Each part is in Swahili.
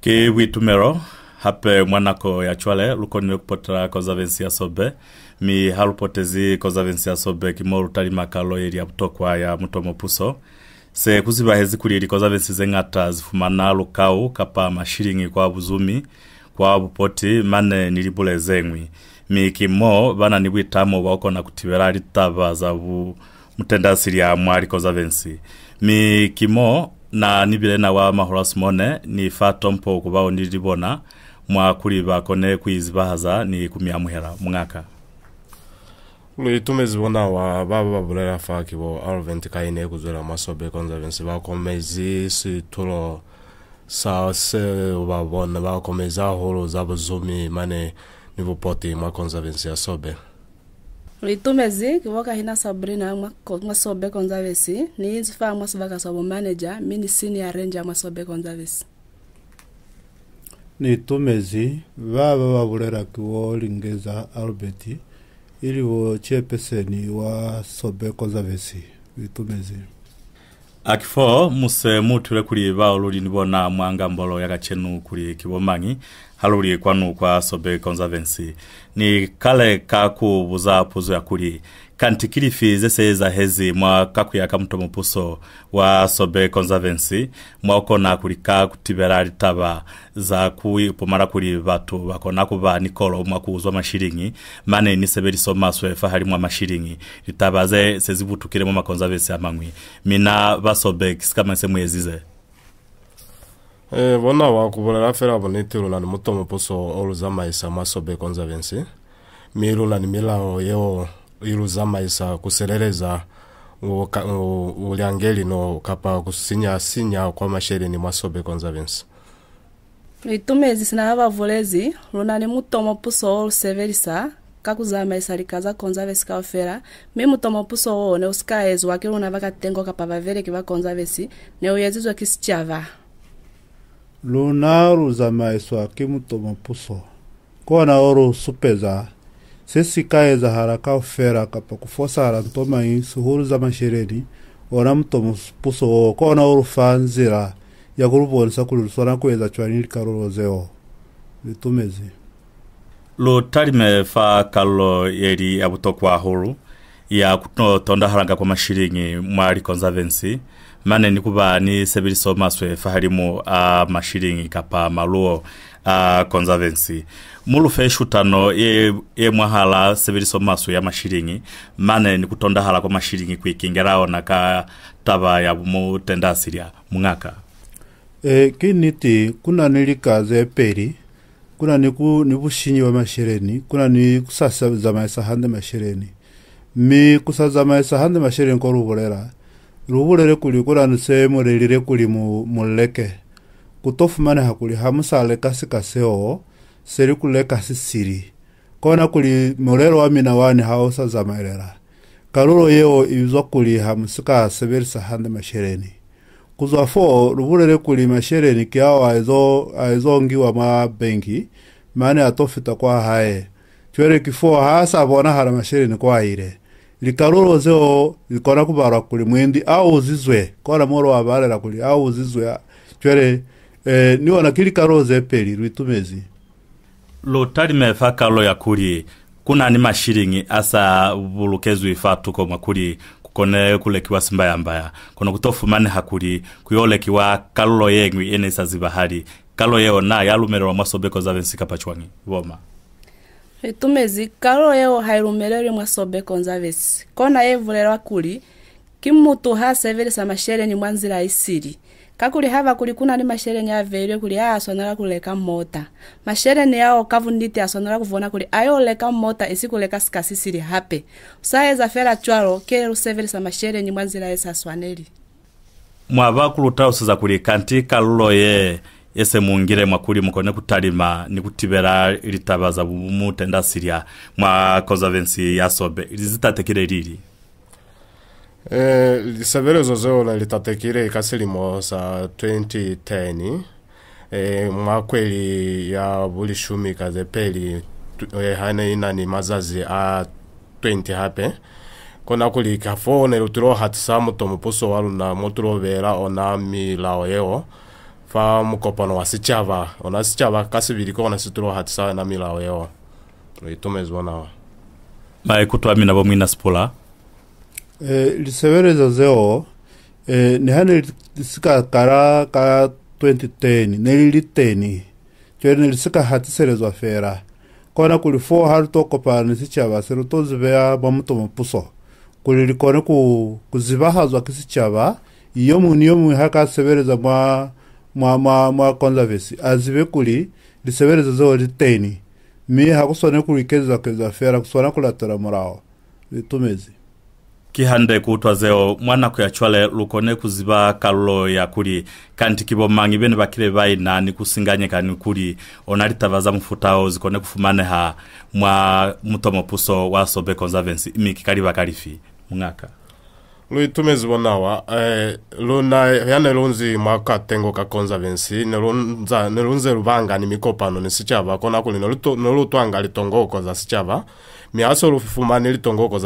ke witumero hape mwanako ya chwale lukonile kupotela kozavensi ya sobe mi halupotezi kozavensi ya sobe kimo lutali makalo ili aputokwa ya mutomo puso se kuziba hezi kulili kozavensi zeng'ata zifumana lukau kapa mashilingi kwa buzumi kwa bupoti mane nilibule zeng'wi mi mikimo bana ni bwitamo baokona kutibela litaba za bu mutendasili ya mwali kozavensi mikimo na nibile na wa mahoras simone ni fato mpo kubao nilibona mwa kuri bakone kwizibahaza ni kumyamuhera mwaka tumezi bona wa baba babulela faki bo arvent kaine kuzwela masobe conservancy bakomezi situlo se babona bakomeza holo zabuzumi mane nivopoti mwa conservancy ya sobe itume kivoka sabrina mwasobe konzavesi niinzifaa mwasivaka sobo manager mini senior ranger mwasobe konzavesi niitumezi vava vavulelakiwo lingeza albert ilivo chepeseni wa sobe konzavesi ritumezi akifo muse muthule kuli oluli nibona mwangambolo yakachenu kuli kibomangi haluli kwanu kwa sobe conservancy ni kale puzo ya yakuli kantikilifi zese hezi mwa kaku ya kakuya mpuso wa sobe conservancy na kulika kutibera litaba za kui kuipomala kuli batu na kuba nikolo mwa kuuzwa mashiringi mane nisebe maswe fahari mwa mashiringi litaba ze sezibu tukire mwa ya amangwi mina wa sobe kisika mwese mwezize Eh, bona wakubolela fela bonitululani mutomo puso oluzamaisa masobe conservancy milulani milao yeo iluzamayisa kuseleleza ulyangeli no kapa kusinyasinya kwa masheleni mwa sobe conservancy litumezi sinala bavulezi lunani mutomo puso wolusevelisa kakuzama isalikaza conservancy kaofela mi mutomo puso woone usikaezwa kiluna vakatengo kapa vaveleki va conservancy neuyezizwa kisityava luna luzama iswa kimutomo puso koona olusupeza sesikaye zaharaka kufosa pakufosaala ntomãyi suhuru zamaxereni ona mutomo puso woowo koona orufa nzila yakulu kuli lusona kuweza cwani likalo litumezi lutalime fa kalolo yeli aputokua ahulu ya kutondahalanga kwa maxilingi mwaali conservancy maneni kuva ni sepilisa fahalimu fa a maxilingi kapa maluo a conservancy mulufe shutano ye, ye mwahala severiso maso ya mashiringi mane ni hala kwa maxilingi kuikingela na ka taba ya mutenda mung'aka e, kiniti kuna nilika likazo eperi kuna ni, ku, ni wa maxeleni kuna ni kusasazamaisa hande mashireni mi kusazamaisa hande mashireni ko luvulela luvulele kuli kuna ni kuli muleke mu kutofumanaha kuli hamusale kasi kaseo seli kulekasi kasi sili kona kuli mulelo wamina wane hawusazamelela kalulo yeo ibizwa kuli hamusika hamusikasebelisa hande mashereni kuzwa fo luvulele kuli mashereni kyawo aizongiwa mwa bengi mane atofita kwa haye chwele kifo hasavona hala mashereni kwa kwaile likalulo zeo likona kubalwa kuli mwindi au uzizwe kona molo wabalela kuli au uzizwe chwele eh, ni wana kili karo zepeli lwitumezi lutalime fa kalo yakuli kunani mashilingi asa vulukezwi fa tukoma kuli kone kulekiwa simbayambaya kono kutofumani hakuli kuyolekiwa kalo yengwi ene isaziva hali kalo yeona yalumelelwa mwasobeko vensika pachwangi voma itumezi kalolo yeo hailumelelwe mwasobeko nzavesi kona yevulela kuli kimutu hasevelesa masheleni mwa isili kakuli hava kuli kuna ni mashere nyaveelwe kuli aya asonola kuleka mmota mashere yao kavu nditi asonola kuvona kuli ayo oleka mmota isikuleka sikasisili sili hape za fela cwalo kele lusevelesa mashere nyi mwanzila yesa aswaneli mwavakulu tausiza kuli kanti kaluloye ese mungire mwakuli mukone kutalima nikutivela litavaza mutenda silya mwa konservancy yasobe lizitatekile lili Eh, Severo la litatekile ikasi limo sa 2010 eh, mwakweli ya bulishumika zepeli eh, hane ina ni mazazi a 20 hape kona kuli kafo kafone lutilo hatisa walu na waluna mutulovela ona milao yeo fa mukopano wa sichava ona sichava kasi viliko ona situlo hatisa na milao yeo itumezwa nawa maye kutwami navo mwina spola Eh, lisebeletso zeo um ne ga ka 2010 ne 10 tsone ne le se kona kuli fo ha ri to kopana ni setšhaba kuli ri kone ku ku muni yo muni ha ka sebeletsa mwa mwa mwa mwa conservacy a kuli lisebeletso seo li teni mme ga go sone go ikezwa kezwa fela go kihande kuutwazeo mwana kuyachwale lukone kuziba kalulo yakuli kanti kibomang'i bene bakile baina ni kusinganyikani kuli onalitavaza mfutao zikone kufumaneha mwa mutomo puso wa sobe conservancy imiki kaliva kalifi mung'aka luitumezibwa nawa eh, luna yana lunzi mwakatengo ka conservancy nelunze luvanga ni mikopano nisichava konakuli nolutwanga za sichava myaso olufufumana litongoko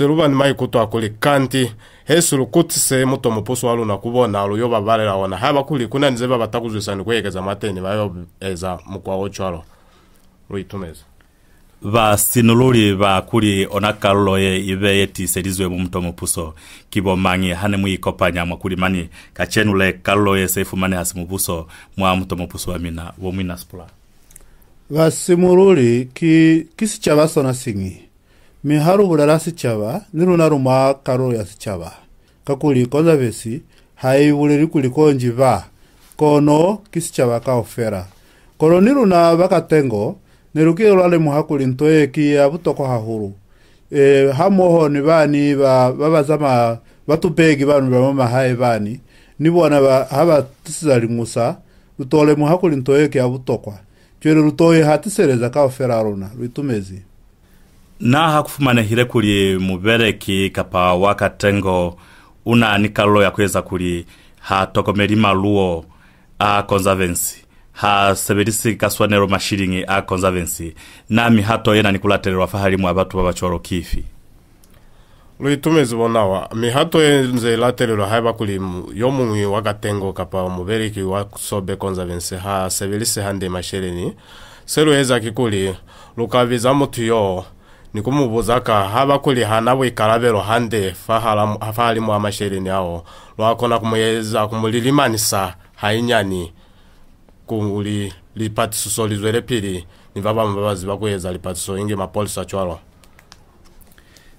ni mai maikutu akuli kanti hesu lukutise mutomo pusu aluna kuvona alu yovabalela wona hava kuli kunanize vava takuzwisani kuyekeza mateni vayobeza mukwao ba luitumeza vasinululi vakuli onakalo loye ive yetise lizue mumutomo kibo mangi hane kopanya mwakuli mani kacenule kalo loye seifumane hasi mupuso mwa mutomo wa wamina wumina spula basimuruli ki kisichaba sona singi miharu bulala sichaba niluna luma karo ya sichaba kakuli konza vesi haibuleri kulikonji ba kono kisichaba kaofera kono niluna bakatengo nilukilwale muhakuli ntoeki abutoko hahulu e, hamoho hamuohoni bani ba babazama batupegi banu bamamahaye bani nibona habatisizali ng'usa lutole muhakuli ntoeki abutokwa cwere rutoye hatisereza ka feraruna rwitumezi naha hile kuli mubereki kapa una unaani ya yakweza kuli hatokomeli maluwo a conservancy hasevelisi kaswanelo mashilingi a conservancy nami hatoye nanikulatelewa fahalimu abatu vavacoolo kifi luitumezi bonawa mihato enze ilatelelwa haeba kuli yo muñwi wa katengo kapa muveleki wa sobe konza vense ha seveliseha nde masheleni seluezaki kuli lukaviza mutu yo nikumubuzaka haba kuli hana bwikalabelo hande fahalimu amasheleni awo lwakona kumuyeza kumulilimanyisa hainyani kuli lipatiso lizwele pili ni vava mvavazi vakuyeza lipatiso ingi mapolisa tyalwa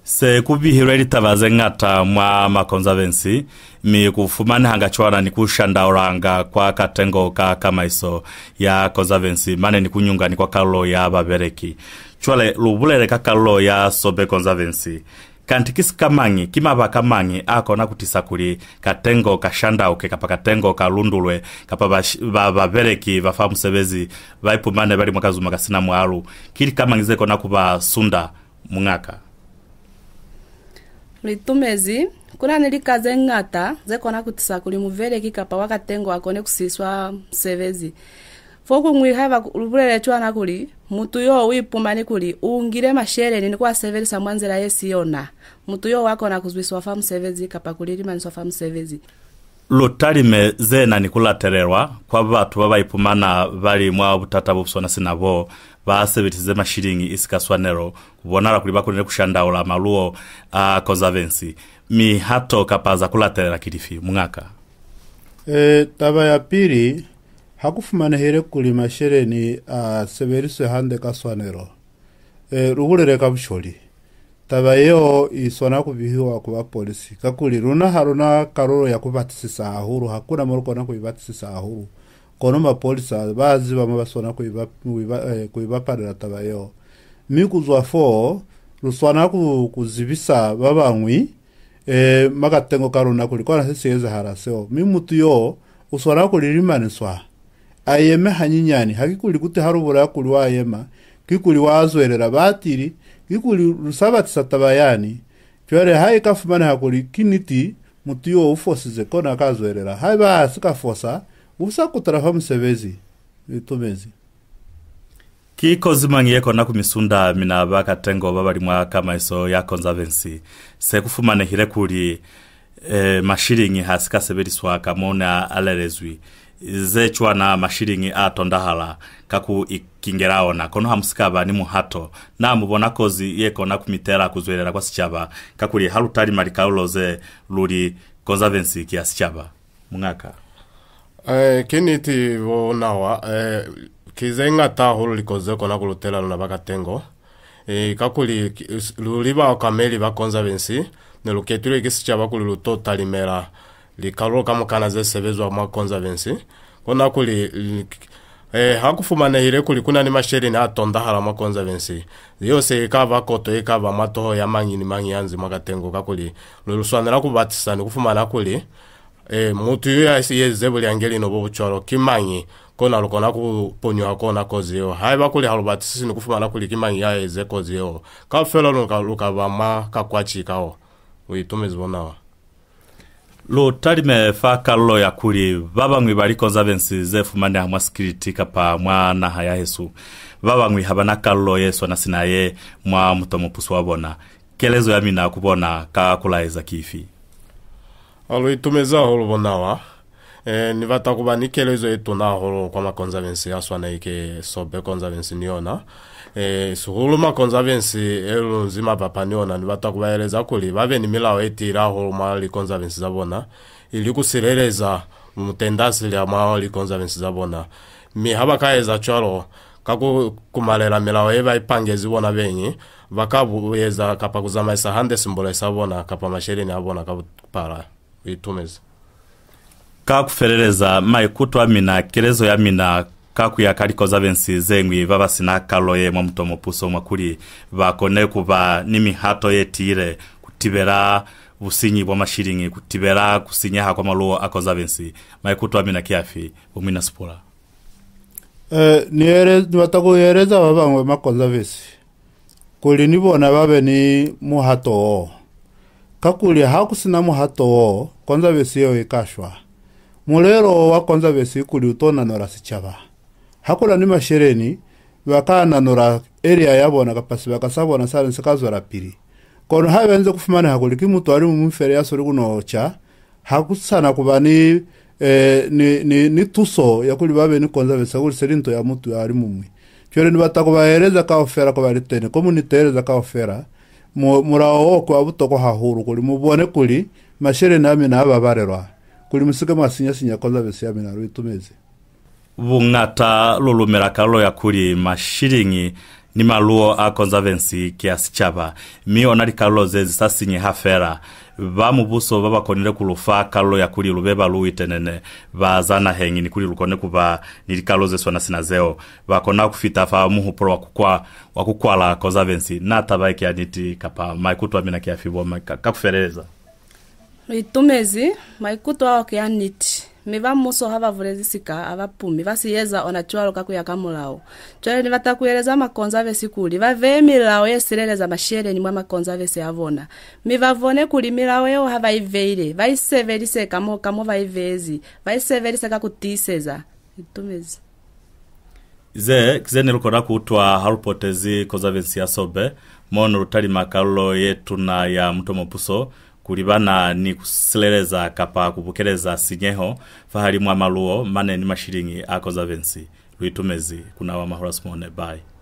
se sekubihirwe ritabaze ng'ata mwa makonzavensi mikufuma hanga chwana ni kushanda oranga kwa katengo ka kamaiso ya konzavensi mane ni kunyunga ni kwa kalo ya babereki chwale lubulele ka kalo ya sobe konzavensi kanthi kisikamangi kimavaka mangi akona kutisa kuli katengo kashandauke kapa katengo kalundulwe kapa vavereki vafa musevezi vaipumane vali mwakazuma kasina mwalu kili kamangi zekona kuvasunda mung'aka mlitumezi kuna kaze ng'ata zekona kutisa kuli muveleki kapa wakatengo akone kusiswa msevezi foku mwihava luvulele chwana kuli mutu yo wipumani kuli ungile masheleni ni kwasevelisa mwanzela yona mutu yo wakona kuzwiswa fa msevezi kapa kulilimaniswa fa msevezi lutalime zena ni kulaterelwa kwa vatu vavaipumana vali mwa vutata vuvusonasi navo baasebettiza mashilingi isikaswanero kubonala kuli bakunene kushandaula maluo a conservancy mihatoka paza kulatelela kilifi mung'aka e, tava ya pili hakufumanihile kuli masheleni aseveliswe hande kaswanero e, luhuleleka vuxoli tava yewo isona kuvihiwa kuva polisi kakuli luna haluna kalolo ya kuvatisisa ahulu hakuna mulukona kuivatisisa ahulu kono mapolisi abo baziba mabasona kuibapanela eh, tabayo mikuzwafo luswana kuzibisa babang'wi e, eh, makatengo ka lunaku likona sesiyeza haraseo mimutu yo uswana kulilimaniswa ayeme hanyinyani hakikuli kuti harubura kuli wayema kikuli wazwerera batiri kikuli lusabatisa tabayani cwere hai kafumane hakuli kiniti mutu yo ufosize kona kazwerera hai baasi kafosa usakutraha musevezi itumezi kiko zimangi yekhona kumisunda mina vakatengo vavali mwa kamaiso ya conservancy sekufumanehile kuli eh, mashilingi hasikaseveliswaka mona alerezwi zecwana mashilingi atondahala kaku ikingelaona kono hamusikava ni muhato namuvona kozi yekona kumitela kuzwelela kwa sicava kakuli halutali malikauloze luli conservancy kia sicava mung'aka eh, kiniti bonawa eh, kize ng'atahulu likoze kona kulutelano na bakatengo eh, kakuli luli baokameli bakonza bensi neluketulwe kisicha bakuli lutotalimela likalo kamukana zesebezwa mwakonza bensi kona eh, hakufumanehile kuli kunani masheri natonda hala mwakonza yose ikava ikava matoho ya mangini mangi yanzi mwakatengo kakuli luluswanela kubatisani kufumana kuli e, mutu yo yasiye zebo lyange lino bobuchoro kimanyi kona lukona kuponywa kona koziyo hayi bakuli halu nikufuma na kuli kimanyi ya yaeze koziyo kafelo luka, lukavama kakwachikawo witume zibonawa lutalime fa kalolo yakuli vavamwi valikonza vensi zefumaneha mwa sikilitika pa mwa naha ya yesu baba vavamwi havana kalolo yesu na anasinaye mwa mutomo puswa bona kelezo ya mina kubona ka kulaiza kifi alo itumeza aholo ni e, nivata ni nikele izo na aholo kwa ma makonzavensi aswana ike sobe konzavensi niona e, suhulu makonzavensi elu nzima papa niona nivata eleza kuli vave ni milawo etila aholo mwali konzavensi bona ili kusireleza mutendasi ma li kusileleza mutendasilia mwao likonzavensi zavona miha vakaeza tshwalo kakukumalela milawo ye vaipangezivo vona venyi vakabu kapa kapakuzama isa hande isa bona kapa masheleni avona kapala witumeza kakuferereza maikutu amina kerezo yamina kakuya kaliko zavensize ngwi vavasina kalo yemwe mutomo puso vakone kuva ni mihato yetile kutivela vusinyi vwa mashilingi kutivela kusinyaha kwa maluo ako zavensi maikutu amina kiafi vomwina sipula eh, vatakuyereza vavangwe makonzavesi kuli ni vona vave ni muhato oo kakulya hakusina muhato wo konza vesi yo ikashwa mulero wa konza vesi kuli utonanula sichava hakula ni mashereni vakananula eria yavona kapasi vakasavona sali nsikazwala pili kono havenze kufumana hakuli kimutu ali mumfere yasuli kunocha hakusana kuva ni eh, ni, ni, ni tuso yakuli vave ni konza vesi hakuli seli nto ya mutu ali mumwi cweleni vataku vahereza kaofera kovalitene komuniteeleza kaofera murao woko abutoko hahuru kuli mubone kuli mashere nami nababalelwa kuli musike mwasinyasinya kola bese yami nalwitumeze bung'ata kalo ya kuli mashiringi ni maluo a conservancy kiasi chaba miyo onali zezi sasinye hafera ba mubuso ba vha konele kulufa kalo ya kuli luve vha luitenene ba zana hengi ni kuli lukone kuva nilikalo zeswa na zeo ba kona kufita fa muhupolo wakukwa wakukwala koza vensi na tabai ikia niti kapa maikutu amina kia fibo kakufereza itumezi maikutu awa kia niti mme ba mmuso ga ba voletse seka pumi ba yeza ona chua luka kuya kamu lao tshwale ni batakueleza makonza vesi kuli va vee milao mashere ni mwa makonza vesi avona mme va vone kuli milao yeo hava va yi veile va kamo kamo va vezi va yi se kakutiseza itumezi ze kizene lukora kutwa halupotezi koza vesi ya sobe mono lutali makalulo yetu na ya mtomo kulibana ni kusileleza kapa kupukeleza sinyeho fahari mwamaluo mane ni mashilingi a conservancy luitumezi kuna wa mahora bye